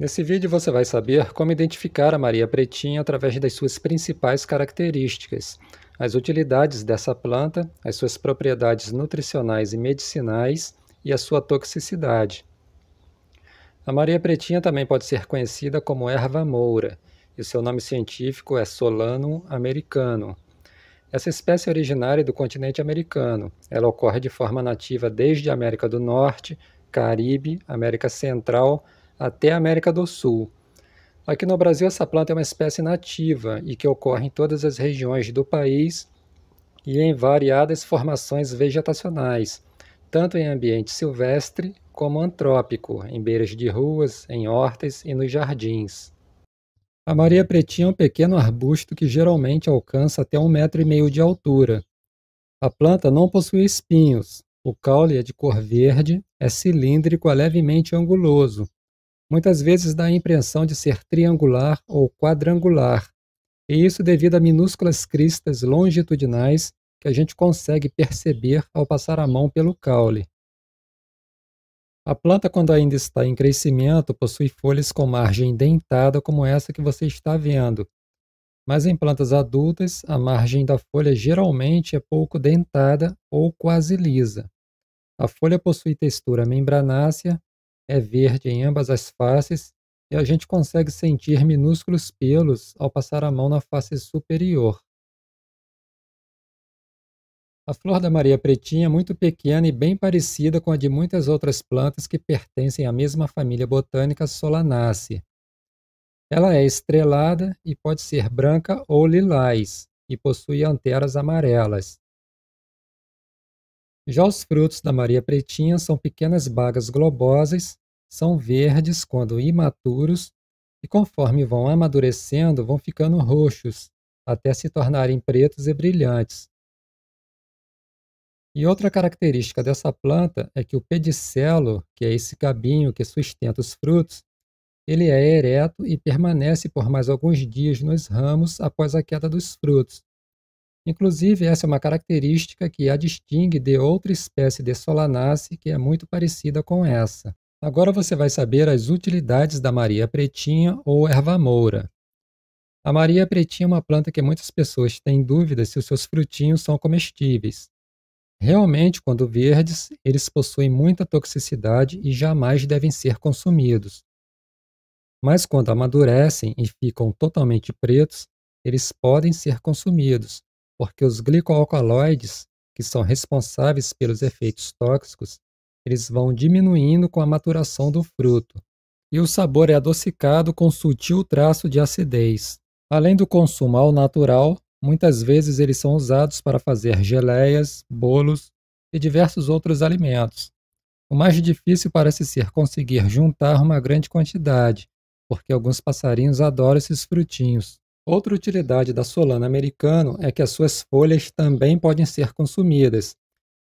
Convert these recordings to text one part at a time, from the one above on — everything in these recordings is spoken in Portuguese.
Nesse vídeo você vai saber como identificar a Maria Pretinha através das suas principais características, as utilidades dessa planta, as suas propriedades nutricionais e medicinais e a sua toxicidade. A Maria Pretinha também pode ser conhecida como erva moura, e seu nome científico é Solanum americano. Essa espécie é originária do continente americano. Ela ocorre de forma nativa desde a América do Norte, Caribe, América Central, até a América do Sul. Aqui no Brasil, essa planta é uma espécie nativa e que ocorre em todas as regiões do país e em variadas formações vegetacionais, tanto em ambiente silvestre como antrópico, em beiras de ruas, em hortas e nos jardins. A Maria Pretinha é um pequeno arbusto que geralmente alcança até um metro e meio de altura. A planta não possui espinhos. O caule é de cor verde, é cilíndrico, é levemente anguloso muitas vezes dá a impressão de ser triangular ou quadrangular, e isso devido a minúsculas cristas longitudinais que a gente consegue perceber ao passar a mão pelo caule. A planta, quando ainda está em crescimento, possui folhas com margem dentada, como essa que você está vendo. Mas em plantas adultas, a margem da folha geralmente é pouco dentada ou quase lisa. A folha possui textura membranácea é verde em ambas as faces e a gente consegue sentir minúsculos pelos ao passar a mão na face superior. A flor da Maria Pretinha é muito pequena e bem parecida com a de muitas outras plantas que pertencem à mesma família botânica Solanaceae. Ela é estrelada e pode ser branca ou lilás e possui anteras amarelas. Já os frutos da Maria Pretinha são pequenas bagas globosas, são verdes quando imaturos e, conforme vão amadurecendo, vão ficando roxos, até se tornarem pretos e brilhantes. E outra característica dessa planta é que o pedicelo, que é esse cabinho que sustenta os frutos, ele é ereto e permanece por mais alguns dias nos ramos após a queda dos frutos, Inclusive, essa é uma característica que a distingue de outra espécie de solanace que é muito parecida com essa. Agora você vai saber as utilidades da Maria Pretinha ou erva moura. A Maria Pretinha é uma planta que muitas pessoas têm dúvidas se os seus frutinhos são comestíveis. Realmente, quando verdes, eles possuem muita toxicidade e jamais devem ser consumidos. Mas quando amadurecem e ficam totalmente pretos, eles podem ser consumidos, porque os glicoalcaloides, que são responsáveis pelos efeitos tóxicos, eles vão diminuindo com a maturação do fruto. E o sabor é adocicado com sutil traço de acidez. Além do consumo ao natural, muitas vezes eles são usados para fazer geleias, bolos e diversos outros alimentos. O mais difícil parece ser conseguir juntar uma grande quantidade, porque alguns passarinhos adoram esses frutinhos. Outra utilidade da solana americano é que as suas folhas também podem ser consumidas,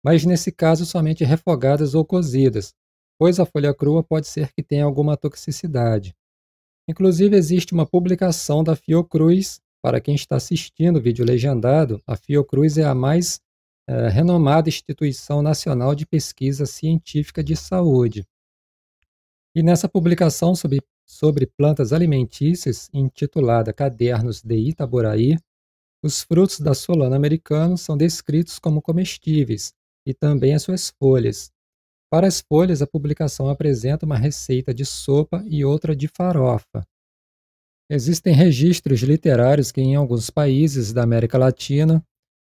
mas nesse caso somente refogadas ou cozidas, pois a folha crua pode ser que tenha alguma toxicidade. Inclusive, existe uma publicação da Fiocruz, para quem está assistindo o vídeo legendado, a Fiocruz é a mais é, renomada instituição nacional de pesquisa científica de saúde. E nessa publicação sobre sobre plantas alimentícias, intitulada Cadernos de Itaboraí, os frutos da solana americana são descritos como comestíveis e também as suas folhas. Para as folhas, a publicação apresenta uma receita de sopa e outra de farofa. Existem registros literários que, em alguns países da América Latina,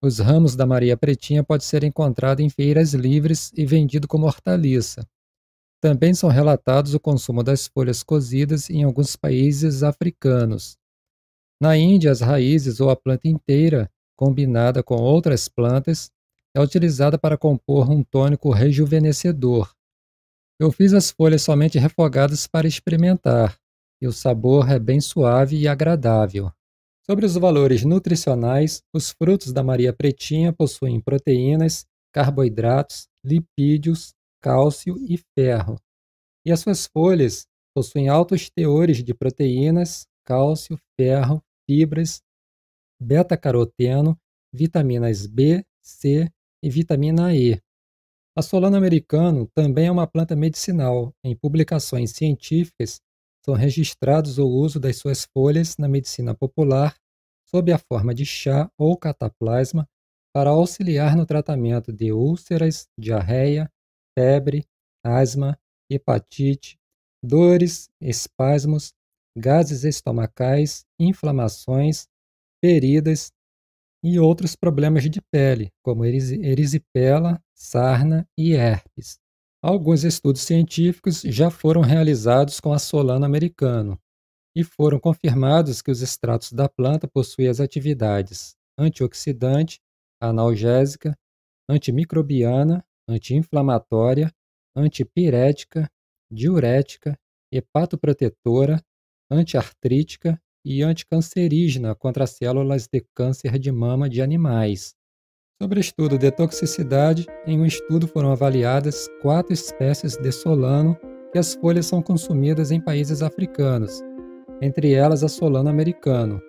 os ramos da Maria Pretinha pode ser encontrado em feiras livres e vendido como hortaliça, também são relatados o consumo das folhas cozidas em alguns países africanos. Na Índia, as raízes ou a planta inteira, combinada com outras plantas, é utilizada para compor um tônico rejuvenescedor. Eu fiz as folhas somente refogadas para experimentar, e o sabor é bem suave e agradável. Sobre os valores nutricionais, os frutos da Maria Pretinha possuem proteínas, carboidratos, lipídios, cálcio e ferro. E as suas folhas possuem altos teores de proteínas, cálcio, ferro, fibras, beta-caroteno, vitaminas B, C e vitamina E. A solana americano também é uma planta medicinal. Em publicações científicas, são registrados o uso das suas folhas na medicina popular sob a forma de chá ou cataplasma para auxiliar no tratamento de úlceras, diarreia, febre, asma, hepatite, dores, espasmos, gases estomacais, inflamações, feridas e outros problemas de pele, como erisipela, sarna e herpes. Alguns estudos científicos já foram realizados com solana americano e foram confirmados que os extratos da planta possuem as atividades antioxidante, analgésica, antimicrobiana anti-inflamatória, antipirética, diurética, hepatoprotetora, antiartrítica e anticancerígena contra células de câncer de mama de animais. Sobre o estudo de toxicidade, em um estudo foram avaliadas quatro espécies de solano que as folhas são consumidas em países africanos, entre elas a solano americano,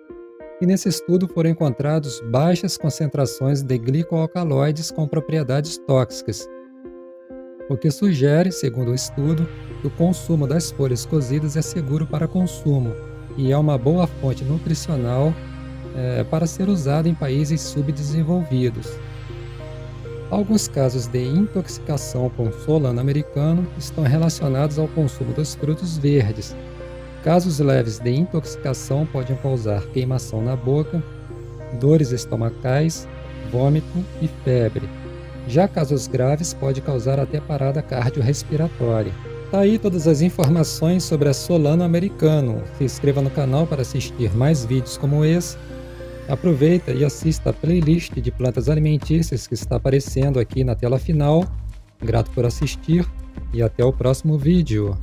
e nesse estudo foram encontrados baixas concentrações de glicoalcaloides com propriedades tóxicas, o que sugere, segundo o estudo, que o consumo das folhas cozidas é seguro para consumo e é uma boa fonte nutricional é, para ser usada em países subdesenvolvidos. Alguns casos de intoxicação com solano americano estão relacionados ao consumo dos frutos verdes, Casos leves de intoxicação podem causar queimação na boca, dores estomacais, vômito e febre. Já casos graves pode causar até parada cardiorrespiratória. Tá aí todas as informações sobre a Solano Americano. Se inscreva no canal para assistir mais vídeos como esse. Aproveita e assista a playlist de plantas alimentícias que está aparecendo aqui na tela final. Grato por assistir e até o próximo vídeo.